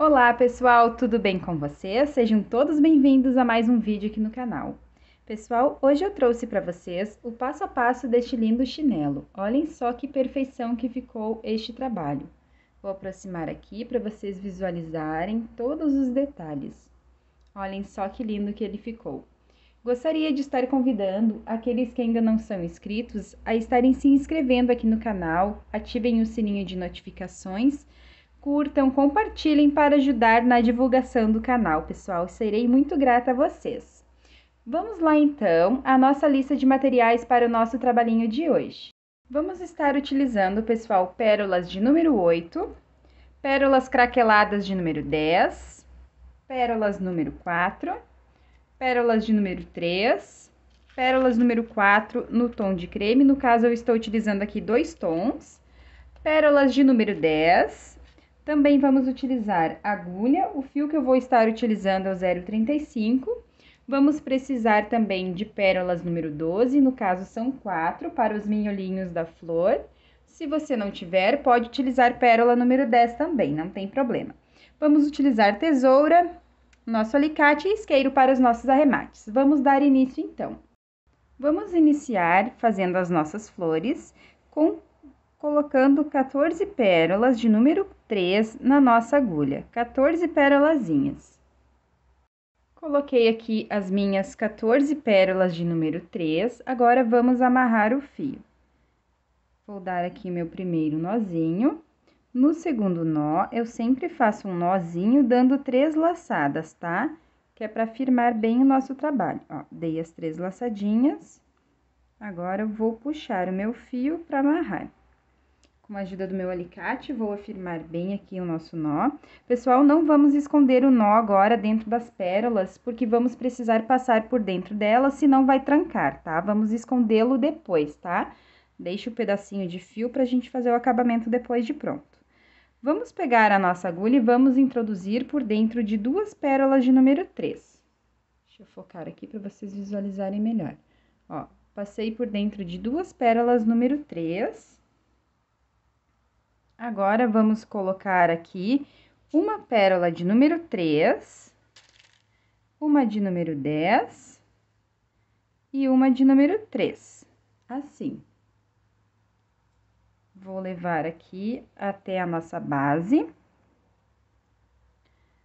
Olá pessoal, tudo bem com vocês? Sejam todos bem-vindos a mais um vídeo aqui no canal. Pessoal, hoje eu trouxe para vocês o passo a passo deste lindo chinelo. Olhem só que perfeição que ficou este trabalho. Vou aproximar aqui para vocês visualizarem todos os detalhes. Olhem só que lindo que ele ficou. Gostaria de estar convidando aqueles que ainda não são inscritos a estarem se inscrevendo aqui no canal, ativem o sininho de notificações curtam, compartilhem para ajudar na divulgação do canal, pessoal. Serei muito grata a vocês. Vamos lá então à nossa lista de materiais para o nosso trabalhinho de hoje. Vamos estar utilizando, pessoal, pérolas de número 8, pérolas craqueladas de número 10, pérolas número 4, pérolas de número 3, pérolas número 4 no tom de creme, no caso eu estou utilizando aqui dois tons, pérolas de número 10, também vamos utilizar agulha, o fio que eu vou estar utilizando é o 0,35. Vamos precisar também de pérolas número 12, no caso são quatro para os minholinhos da flor. Se você não tiver, pode utilizar pérola número 10 também, não tem problema. Vamos utilizar tesoura, nosso alicate e isqueiro para os nossos arremates. Vamos dar início então. Vamos iniciar fazendo as nossas flores com colocando 14 pérolas de número 3 na nossa agulha, 14 pérolazinhas. Coloquei aqui as minhas 14 pérolas de número 3, agora vamos amarrar o fio. Vou dar aqui meu primeiro nozinho. No segundo nó, eu sempre faço um nozinho dando três laçadas, tá? Que é para firmar bem o nosso trabalho. Ó, dei as três laçadinhas. Agora, eu vou puxar o meu fio para amarrar. Com a ajuda do meu alicate, vou afirmar bem aqui o nosso nó. Pessoal, não vamos esconder o nó agora dentro das pérolas, porque vamos precisar passar por dentro dela, senão vai trancar, tá? Vamos escondê-lo depois, tá? Deixa o um pedacinho de fio para a gente fazer o acabamento depois de pronto. Vamos pegar a nossa agulha e vamos introduzir por dentro de duas pérolas de número 3. Deixa eu focar aqui para vocês visualizarem melhor. Ó, passei por dentro de duas pérolas número 3 Agora vamos colocar aqui uma pérola de número 3, uma de número 10 e uma de número 3, assim. Vou levar aqui até a nossa base.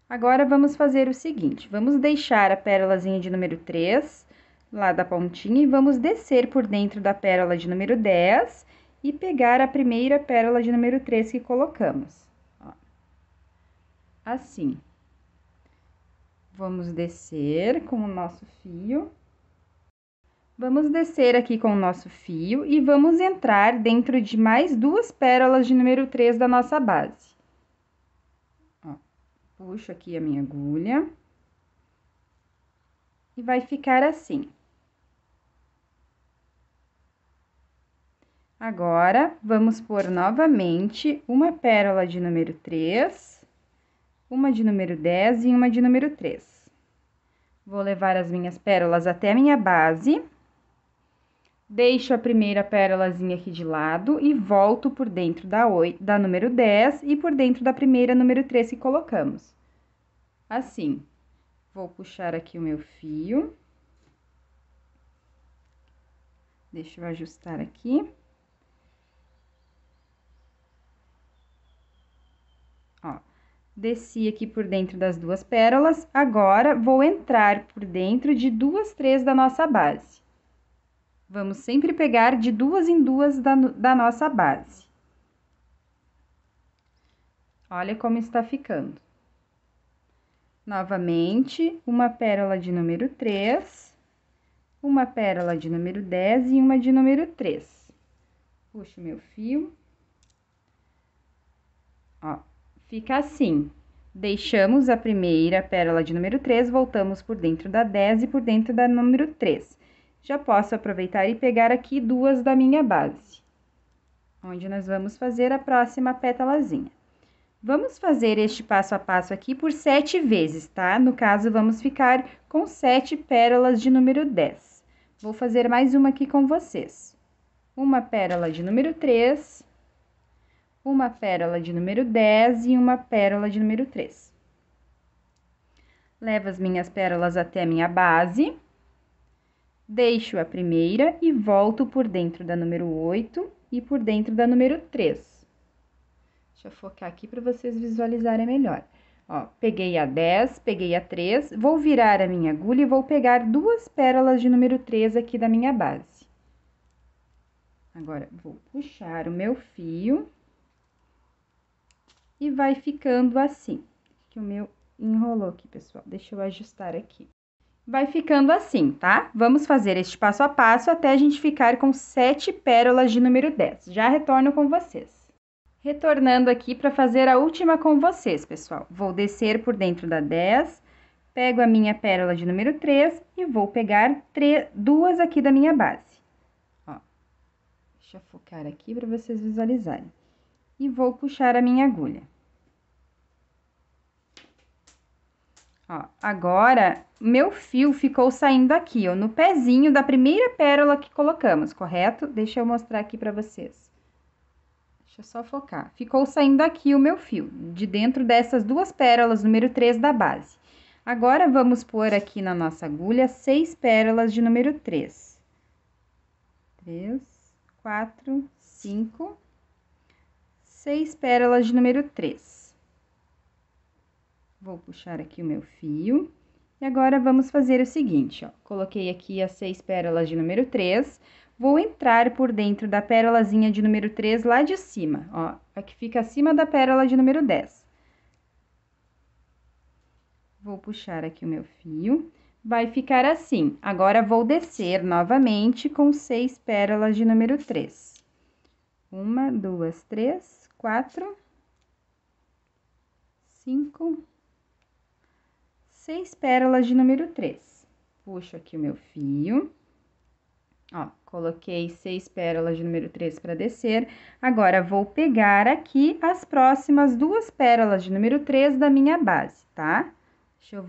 Agora, vamos fazer o seguinte, vamos deixar a pérolazinha de número 3 lá da pontinha e vamos descer por dentro da pérola de número 10 e pegar a primeira pérola de número 3 que colocamos. Ó. Assim. Vamos descer com o nosso fio. Vamos descer aqui com o nosso fio e vamos entrar dentro de mais duas pérolas de número 3 da nossa base. Ó, puxo aqui a minha agulha. E vai ficar assim. Agora, vamos pôr novamente uma pérola de número 3, uma de número 10 e uma de número 3. Vou levar as minhas pérolas até a minha base. Deixo a primeira pérolazinha aqui de lado e volto por dentro da, 8, da número 10 e por dentro da primeira número 3 que colocamos. Assim, vou puxar aqui o meu fio. Deixa eu ajustar aqui. Desci aqui por dentro das duas pérolas, agora vou entrar por dentro de duas três da nossa base. Vamos sempre pegar de duas em duas da, da nossa base. Olha como está ficando. Novamente, uma pérola de número 3, uma pérola de número 10 e uma de número 3. Puxo meu fio. Ó, Fica assim. Deixamos a primeira pérola de número 3, voltamos por dentro da 10 e por dentro da número 3. Já posso aproveitar e pegar aqui duas da minha base, onde nós vamos fazer a próxima pétalazinha. Vamos fazer este passo a passo aqui por sete vezes, tá? No caso, vamos ficar com sete pérolas de número 10. Vou fazer mais uma aqui com vocês. Uma pérola de número 3, uma pérola de número 10 e uma pérola de número 3. Levo as minhas pérolas até a minha base, deixo a primeira e volto por dentro da número 8 e por dentro da número 3. Deixa eu focar aqui para vocês visualizarem melhor. Ó, peguei a 10, peguei a 3, vou virar a minha agulha e vou pegar duas pérolas de número 3 aqui da minha base. Agora, vou puxar o meu fio e vai ficando assim. Que o meu enrolou aqui, pessoal. Deixa eu ajustar aqui. Vai ficando assim, tá? Vamos fazer este passo a passo até a gente ficar com sete pérolas de número 10. Já retorno com vocês. Retornando aqui para fazer a última com vocês, pessoal. Vou descer por dentro da 10, pego a minha pérola de número 3 e vou pegar duas aqui da minha base. Ó, deixa eu focar aqui para vocês visualizarem. E vou puxar a minha agulha. Ó, agora, meu fio ficou saindo aqui, ó, no pezinho da primeira pérola que colocamos, correto? Deixa eu mostrar aqui pra vocês. Deixa eu só focar. Ficou saindo aqui o meu fio, de dentro dessas duas pérolas, número 3 da base. Agora, vamos pôr aqui na nossa agulha seis pérolas de número 3. 3, 4, 5, 6 pérolas de número 3. Vou puxar aqui o meu fio. E agora, vamos fazer o seguinte, ó. Coloquei aqui as seis pérolas de número 3. Vou entrar por dentro da pérolazinha de número 3 lá de cima, ó. A que fica acima da pérola de número 10. Vou puxar aqui o meu fio. Vai ficar assim. Agora, vou descer novamente com seis pérolas de número 3. Uma, duas, três, quatro, cinco 6 pérolas de número 3. Puxo aqui o meu fio. Ó, coloquei 6 pérolas de número 3 para descer. Agora, vou pegar aqui as próximas duas pérolas de número 3 da minha base, tá? Deixa eu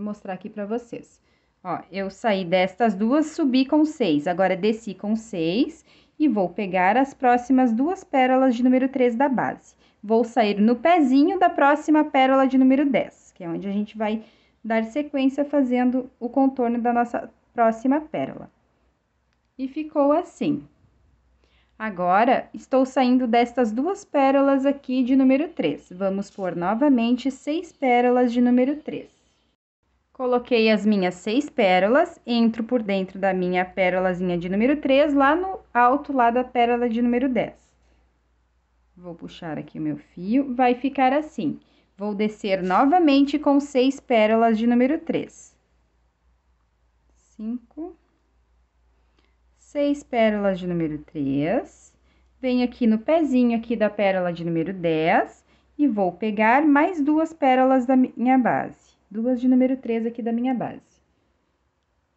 mostrar aqui pra vocês. Ó, eu saí destas duas, subi com 6, agora desci com 6 e vou pegar as próximas duas pérolas de número 3 da base. Vou sair no pezinho da próxima pérola de número 10, que é onde a gente vai dar sequência fazendo o contorno da nossa próxima pérola. E ficou assim. Agora, estou saindo destas duas pérolas aqui de número 3. Vamos pôr novamente seis pérolas de número 3. Coloquei as minhas seis pérolas, entro por dentro da minha pérolazinha de número 3, lá no alto lá da pérola de número 10. Vou puxar aqui o meu fio, vai ficar assim. Vou descer novamente com seis pérolas de número 3. Cinco. Seis pérolas de número 3. Venho aqui no pezinho aqui da pérola de número 10 e vou pegar mais duas pérolas da minha base. Duas de número 3 aqui da minha base.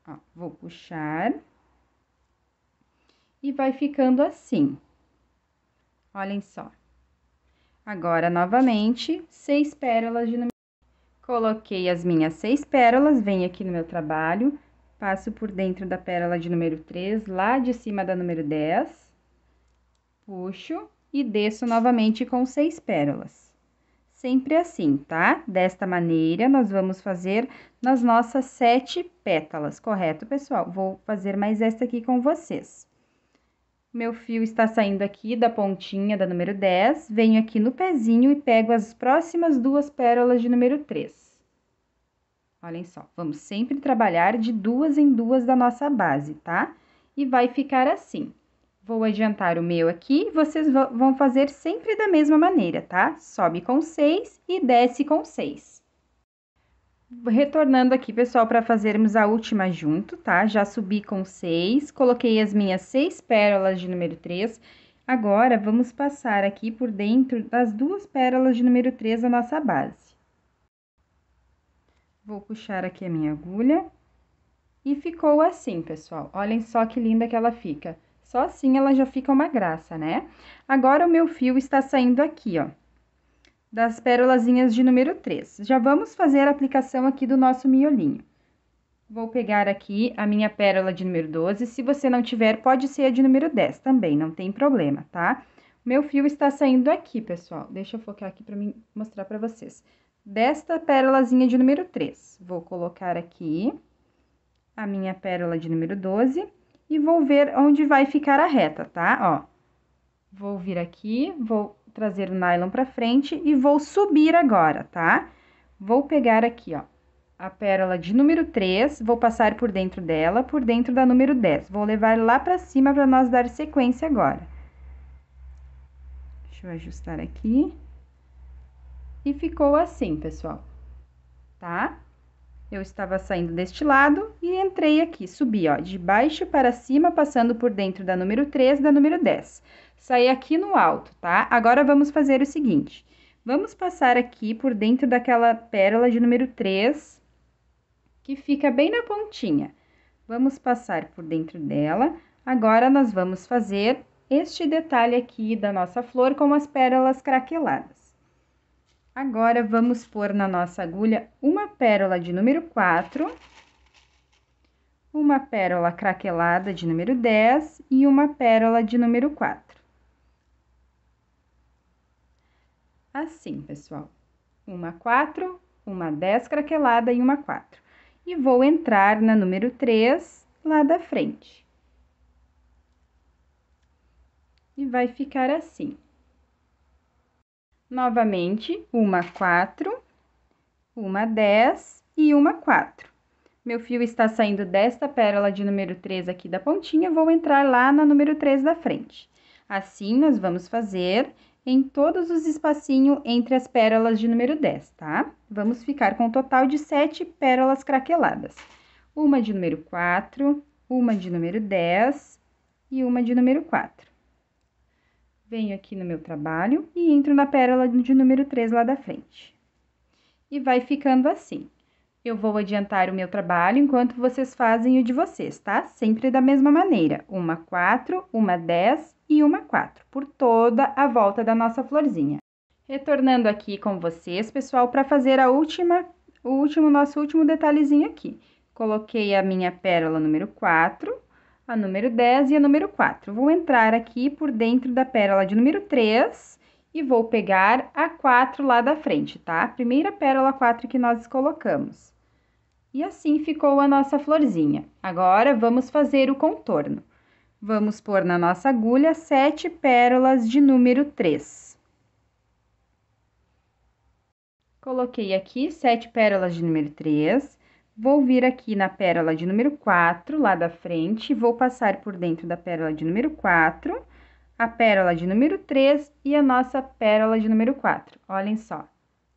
Ó, vou puxar. E vai ficando assim. Olhem só. Agora, novamente, seis pérolas de número. Coloquei as minhas seis pérolas, venho aqui no meu trabalho, passo por dentro da pérola de número 3, lá de cima da número 10, puxo e desço novamente com seis pérolas. Sempre assim, tá? Desta maneira, nós vamos fazer nas nossas sete pétalas, correto, pessoal? Vou fazer mais esta aqui com vocês. Meu fio está saindo aqui da pontinha da número 10, venho aqui no pezinho e pego as próximas duas pérolas de número 3. Olhem só, vamos sempre trabalhar de duas em duas da nossa base, tá? E vai ficar assim. Vou adiantar o meu aqui, vocês vão fazer sempre da mesma maneira, tá? Sobe com 6 e desce com 6. Retornando aqui, pessoal, para fazermos a última junto, tá? Já subi com seis, coloquei as minhas seis pérolas de número 3. Agora, vamos passar aqui por dentro das duas pérolas de número 3 da nossa base. Vou puxar aqui a minha agulha. E ficou assim, pessoal. Olhem só que linda que ela fica. Só assim ela já fica uma graça, né? Agora, o meu fio está saindo aqui, ó das pérolazinhas de número 3. Já vamos fazer a aplicação aqui do nosso miolinho. Vou pegar aqui a minha pérola de número 12, se você não tiver, pode ser a de número 10 também, não tem problema, tá? Meu fio está saindo aqui, pessoal, deixa eu focar aqui para mostrar para vocês. Desta pérolazinha de número 3, vou colocar aqui a minha pérola de número 12 e vou ver onde vai ficar a reta, tá? Ó, vou vir aqui, vou trazer o nylon para frente e vou subir agora, tá? Vou pegar aqui, ó, a pérola de número 3, vou passar por dentro dela, por dentro da número 10. Vou levar lá para cima para nós dar sequência agora. Deixa eu ajustar aqui. E ficou assim, pessoal, tá? Eu estava saindo deste lado e entrei aqui, subi, ó, de baixo para cima, passando por dentro da número 3 da número 10 sair aqui no alto, tá? Agora vamos fazer o seguinte. Vamos passar aqui por dentro daquela pérola de número 3, que fica bem na pontinha. Vamos passar por dentro dela. Agora, nós vamos fazer este detalhe aqui da nossa flor com as pérolas craqueladas. Agora, vamos pôr na nossa agulha uma pérola de número 4, uma pérola craquelada de número 10 e uma pérola de número 4. assim, pessoal. Uma 4, uma 10 craquelada e uma 4. E vou entrar na número 3 lá da frente. E vai ficar assim. Novamente, uma 4, uma 10 e uma 4. Meu fio está saindo desta pérola de número 3 aqui da pontinha, vou entrar lá na número 3 da frente. Assim, nós vamos fazer em todos os espacinhos entre as pérolas de número 10, tá? Vamos ficar com um total de 7 pérolas craqueladas. Uma de número 4, uma de número 10 e uma de número 4. Venho aqui no meu trabalho e entro na pérola de número 3 lá da frente. E vai ficando assim. Eu vou adiantar o meu trabalho enquanto vocês fazem o de vocês, tá? Sempre da mesma maneira. Uma 4, uma 10 e uma 4 por toda a volta da nossa florzinha. Retornando aqui com vocês, pessoal, para fazer a última, o último, nosso último detalhezinho aqui. Coloquei a minha pérola número 4, a número 10 e a número 4. Vou entrar aqui por dentro da pérola de número 3 e vou pegar a 4 lá da frente, tá? A primeira pérola 4 que nós colocamos. E assim ficou a nossa florzinha. Agora, vamos fazer o contorno. Vamos pôr na nossa agulha sete pérolas de número 3. Coloquei aqui sete pérolas de número 3. Vou vir aqui na pérola de número 4, lá da frente, vou passar por dentro da pérola de número 4, a pérola de número 3 e a nossa pérola de número 4. Olhem só.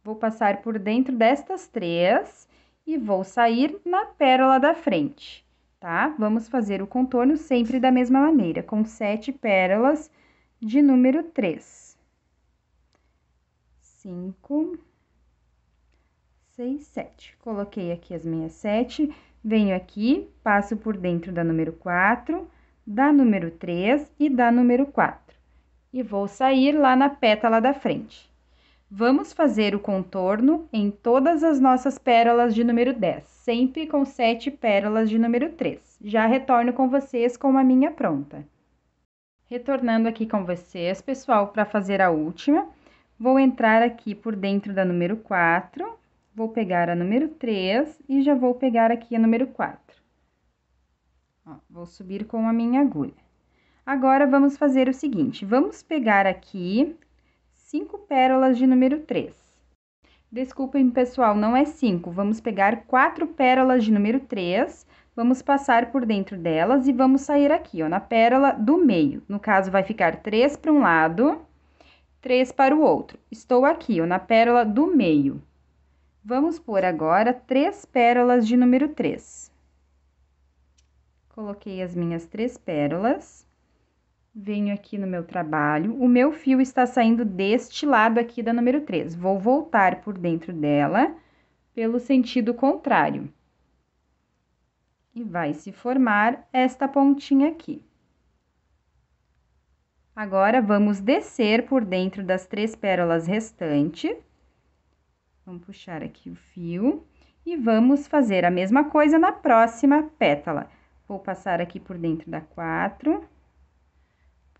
Vou passar por dentro destas três e vou sair na pérola da frente tá? Vamos fazer o contorno sempre da mesma maneira, com sete pérolas de número 3. 5, 6, 7. Coloquei aqui as minhas sete, venho aqui, passo por dentro da número 4, da número 3 e da número 4. E vou sair lá na pétala da frente. Vamos fazer o contorno em todas as nossas pérolas de número 10, sempre com 7 pérolas de número 3. Já retorno com vocês com a minha pronta. Retornando aqui com vocês, pessoal, para fazer a última, vou entrar aqui por dentro da número 4, vou pegar a número 3 e já vou pegar aqui a número 4. Ó, vou subir com a minha agulha. Agora, vamos fazer o seguinte, vamos pegar aqui cinco pérolas de número 3. Desculpem, pessoal, não é cinco. Vamos pegar quatro pérolas de número 3, vamos passar por dentro delas e vamos sair aqui, ó, na pérola do meio. No caso, vai ficar três para um lado, três para o outro. Estou aqui, ó, na pérola do meio. Vamos pôr agora três pérolas de número 3. Coloquei as minhas três pérolas venho aqui no meu trabalho, o meu fio está saindo deste lado aqui da número 3. Vou voltar por dentro dela pelo sentido contrário. E vai se formar esta pontinha aqui. Agora, vamos descer por dentro das três pérolas restantes. Vamos puxar aqui o fio e vamos fazer a mesma coisa na próxima pétala. Vou passar aqui por dentro da quatro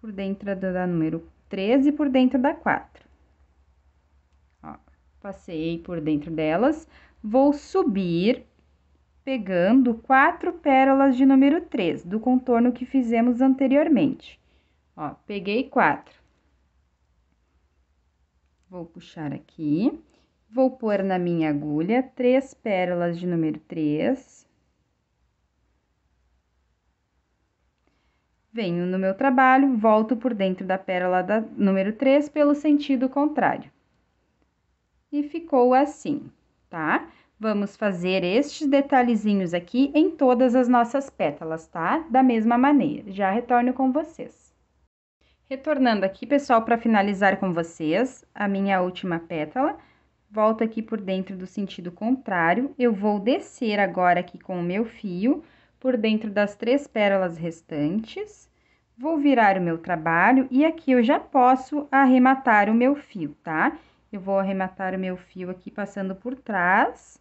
por dentro da número 13 e por dentro da 4. Ó, passei por dentro delas, vou subir pegando quatro pérolas de número 3, do contorno que fizemos anteriormente. Ó, peguei quatro. Vou puxar aqui, vou pôr na minha agulha três pérolas de número 3, Venho no meu trabalho, volto por dentro da pérola da, número 3 pelo sentido contrário. E ficou assim, tá? Vamos fazer estes detalhezinhos aqui em todas as nossas pétalas, tá? Da mesma maneira. Já retorno com vocês. Retornando aqui, pessoal, para finalizar com vocês a minha última pétala, volto aqui por dentro do sentido contrário, eu vou descer agora aqui com o meu fio, por dentro das três pérolas restantes. Vou virar o meu trabalho e aqui eu já posso arrematar o meu fio, tá? Eu vou arrematar o meu fio aqui passando por trás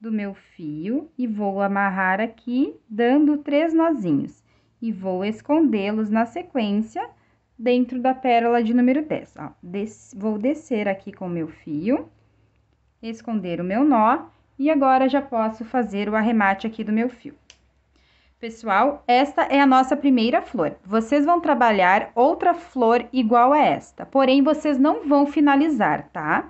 do meu fio e vou amarrar aqui dando três nozinhos e vou escondê-los na sequência dentro da pérola de número 10. Ó, des vou descer aqui com o meu fio, esconder o meu nó e agora já posso fazer o arremate aqui do meu fio. Pessoal, esta é a nossa primeira flor. Vocês vão trabalhar outra flor igual a esta, porém vocês não vão finalizar, tá?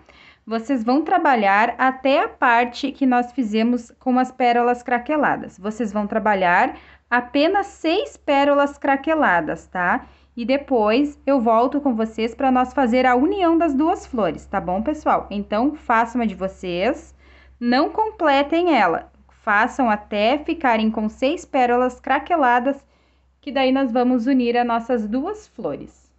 Vocês vão trabalhar até a parte que nós fizemos com as pérolas craqueladas. Vocês vão trabalhar apenas seis pérolas craqueladas, tá? E depois eu volto com vocês para nós fazer a união das duas flores, tá bom, pessoal? Então, façam uma de vocês, não completem ela, Façam até ficarem com seis pérolas craqueladas, que daí nós vamos unir as nossas duas flores.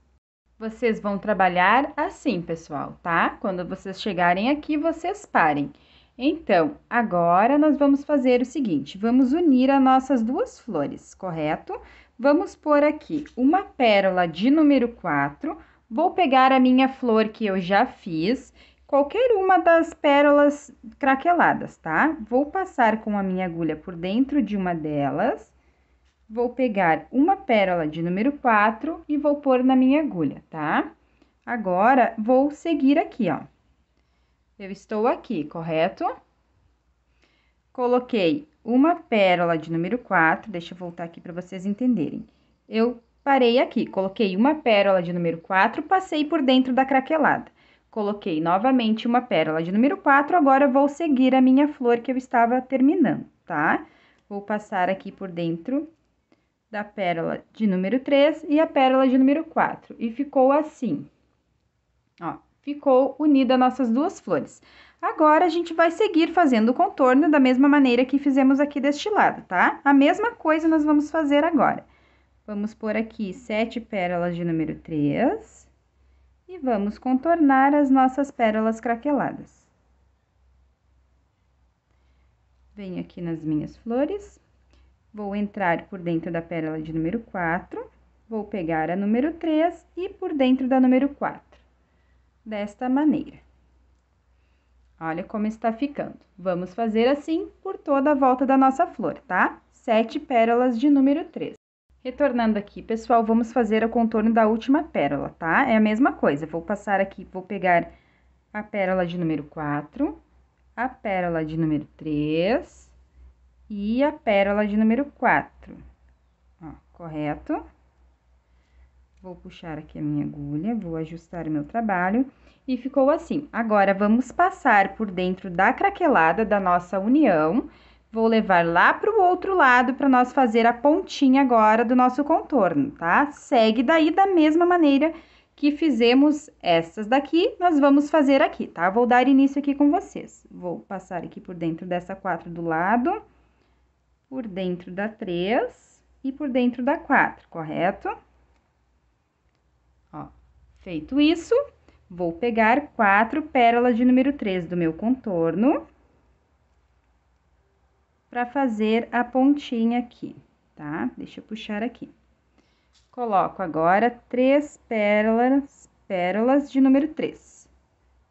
Vocês vão trabalhar assim, pessoal, tá? Quando vocês chegarem aqui, vocês parem. Então, agora nós vamos fazer o seguinte, vamos unir as nossas duas flores, correto? Vamos pôr aqui uma pérola de número 4, vou pegar a minha flor que eu já fiz qualquer uma das pérolas craqueladas, tá? Vou passar com a minha agulha por dentro de uma delas, vou pegar uma pérola de número 4 e vou pôr na minha agulha, tá? Agora, vou seguir aqui, ó. Eu estou aqui, correto? Coloquei uma pérola de número 4, deixa eu voltar aqui para vocês entenderem. Eu parei aqui, coloquei uma pérola de número 4, passei por dentro da craquelada. Coloquei novamente uma pérola de número 4, agora vou seguir a minha flor que eu estava terminando, tá? Vou passar aqui por dentro da pérola de número 3 e a pérola de número 4. E ficou assim, ó, ficou unida nossas duas flores. Agora, a gente vai seguir fazendo o contorno da mesma maneira que fizemos aqui deste lado, tá? A mesma coisa nós vamos fazer agora. Vamos por aqui sete pérolas de número 3 e vamos contornar as nossas pérolas craqueladas. Venho aqui nas minhas flores, vou entrar por dentro da pérola de número 4, vou pegar a número 3 e por dentro da número 4, desta maneira. Olha como está ficando. Vamos fazer assim por toda a volta da nossa flor, tá? Sete pérolas de número 3. Retornando aqui, pessoal, vamos fazer o contorno da última pérola, tá? É a mesma coisa, vou passar aqui, vou pegar a pérola de número 4, a pérola de número 3 e a pérola de número 4, ó, correto? Vou puxar aqui a minha agulha, vou ajustar o meu trabalho e ficou assim. Agora, vamos passar por dentro da craquelada da nossa união Vou levar lá para o outro lado para nós fazer a pontinha agora do nosso contorno, tá? Segue daí da mesma maneira que fizemos essas daqui, nós vamos fazer aqui, tá? Vou dar início aqui com vocês. Vou passar aqui por dentro dessa quatro do lado, por dentro da três e por dentro da quatro, correto? Ó, feito isso, vou pegar quatro pérolas de número três do meu contorno para fazer a pontinha aqui, tá? Deixa eu puxar aqui. Coloco agora três pérolas, pérolas de número 3.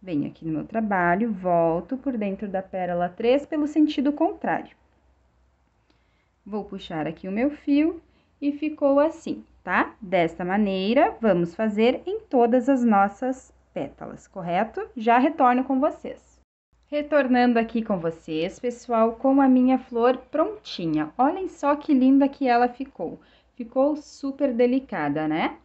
Venho aqui no meu trabalho, volto por dentro da pérola 3 pelo sentido contrário. Vou puxar aqui o meu fio e ficou assim, tá? Desta maneira, vamos fazer em todas as nossas pétalas, correto? Já retorno com vocês. Retornando aqui com vocês, pessoal, com a minha flor prontinha. Olhem só que linda que ela ficou. Ficou super delicada, né?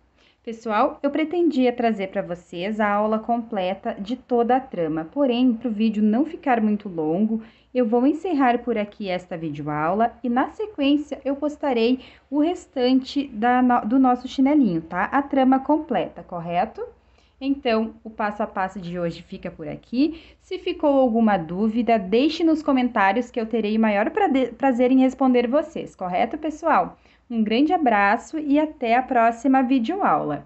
Pessoal, eu pretendia trazer para vocês a aula completa de toda a trama, porém, para o vídeo não ficar muito longo, eu vou encerrar por aqui esta videoaula e na sequência eu postarei o restante da, do nosso chinelinho, tá? A trama completa, correto? Então, o passo a passo de hoje fica por aqui. Se ficou alguma dúvida, deixe nos comentários que eu terei maior prazer em responder vocês, correto, pessoal? Um grande abraço e até a próxima videoaula!